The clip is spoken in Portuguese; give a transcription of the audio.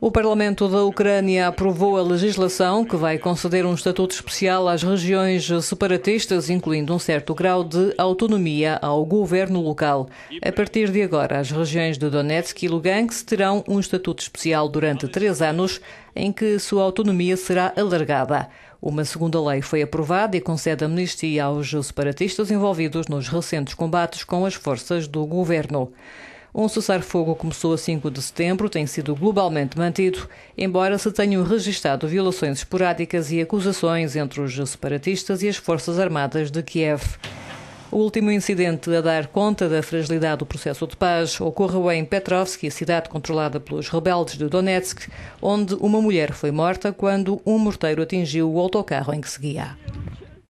O Parlamento da Ucrânia aprovou a legislação que vai conceder um estatuto especial às regiões separatistas, incluindo um certo grau de autonomia ao governo local. A partir de agora, as regiões de Donetsk e Lugansk terão um estatuto especial durante três anos, em que sua autonomia será alargada. Uma segunda lei foi aprovada e concede amnistia aos separatistas envolvidos nos recentes combates com as forças do governo. Um cessar-fogo começou a 5 de setembro, tem sido globalmente mantido, embora se tenham registado violações esporádicas e acusações entre os separatistas e as forças armadas de Kiev. O último incidente a dar conta da fragilidade do processo de paz ocorreu em Petrovsk, cidade controlada pelos rebeldes de Donetsk, onde uma mulher foi morta quando um morteiro atingiu o autocarro em que seguia.